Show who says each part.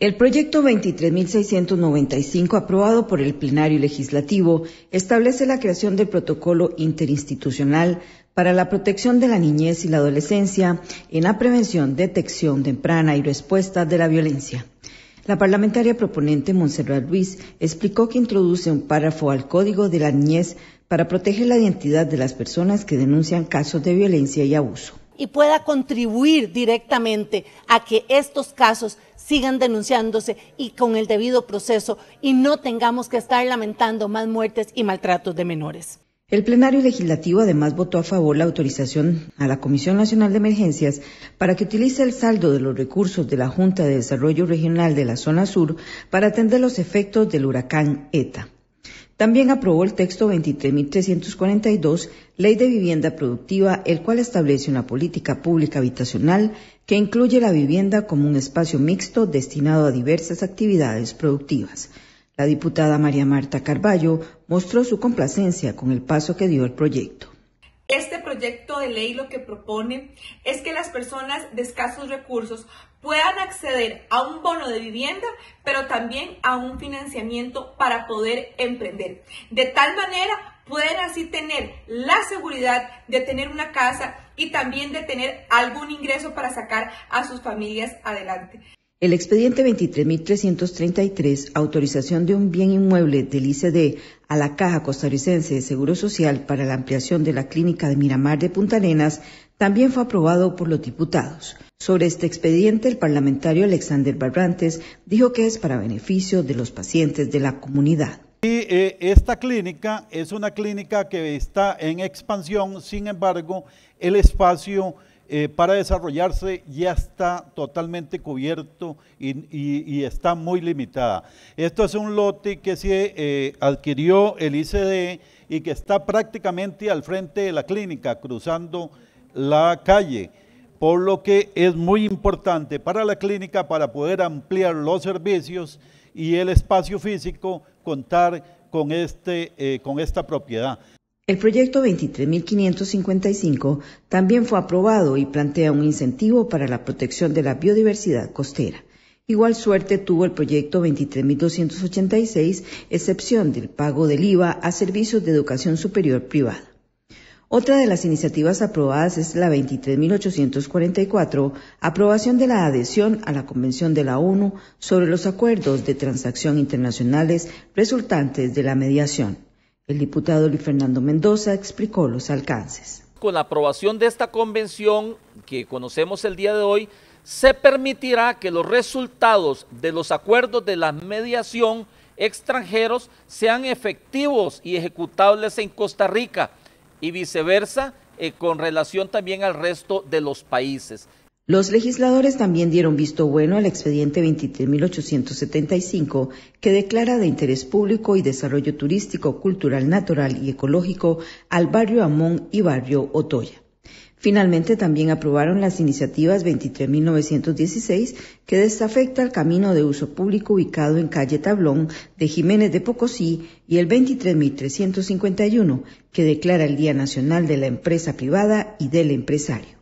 Speaker 1: El proyecto 23.695 aprobado por el Plenario Legislativo establece la creación del protocolo interinstitucional para la protección de la niñez y la adolescencia en la prevención, detección temprana y respuesta de la violencia. La parlamentaria proponente Monserrat Luis explicó que introduce un párrafo al Código de la Niñez para proteger la identidad de las personas que denuncian casos de violencia y abuso.
Speaker 2: Y pueda contribuir directamente a que estos casos sigan denunciándose y con el debido proceso y no tengamos que estar lamentando más muertes y maltratos de menores.
Speaker 1: El plenario legislativo además votó a favor la autorización a la Comisión Nacional de Emergencias para que utilice el saldo de los recursos de la Junta de Desarrollo Regional de la Zona Sur para atender los efectos del huracán ETA. También aprobó el texto 23.342, Ley de Vivienda Productiva, el cual establece una política pública habitacional que incluye la vivienda como un espacio mixto destinado a diversas actividades productivas. La diputada María Marta Carballo mostró su complacencia con el paso que dio el proyecto.
Speaker 2: Este proyecto de ley lo que propone es que las personas de escasos recursos puedan acceder a un bono de vivienda, pero también a un financiamiento para poder emprender. De tal manera, pueden así tener la seguridad de tener una casa y también de tener algún ingreso para sacar a sus familias adelante.
Speaker 1: El expediente 23.333, autorización de un bien inmueble del ICD a la Caja Costarricense de Seguro Social para la ampliación de la clínica de Miramar de Punta Arenas, también fue aprobado por los diputados. Sobre este expediente, el parlamentario Alexander Barrantes dijo que es para beneficio de los pacientes de la comunidad.
Speaker 3: Eh, esta clínica es una clínica que está en expansión, sin embargo, el espacio eh, para desarrollarse ya está totalmente cubierto y, está muy limitada. Esto es un lote que se eh, adquirió el ICD y que está prácticamente al frente de la clínica, cruzando la calle, por lo que es muy importante para la clínica para poder ampliar los servicios y el espacio físico contar con, este, eh, con esta propiedad.
Speaker 1: El proyecto 23.555 también fue aprobado y plantea un incentivo para la protección de la biodiversidad costera. Igual suerte tuvo el proyecto 23.286, excepción del pago del IVA a servicios de educación superior privada. Otra de las iniciativas aprobadas es la 23.844, aprobación de la adhesión a la Convención de la ONU sobre los acuerdos de transacción internacionales resultantes de la mediación. El diputado Luis Fernando Mendoza explicó los alcances.
Speaker 2: Con la aprobación de esta convención que conocemos el día de hoy, se permitirá que los resultados de los acuerdos de la mediación extranjeros sean efectivos y ejecutables en Costa Rica y viceversa eh, con relación también al resto de los países.
Speaker 1: Los legisladores también dieron visto bueno al expediente 23.875, que declara de interés público y desarrollo turístico, cultural, natural y ecológico al barrio Amón y barrio Otoya. Finalmente, también aprobaron las iniciativas 23.916, que desafecta el camino de uso público ubicado en calle Tablón de Jiménez de Pocosí, y el 23.351, que declara el Día Nacional de la Empresa Privada y del Empresario.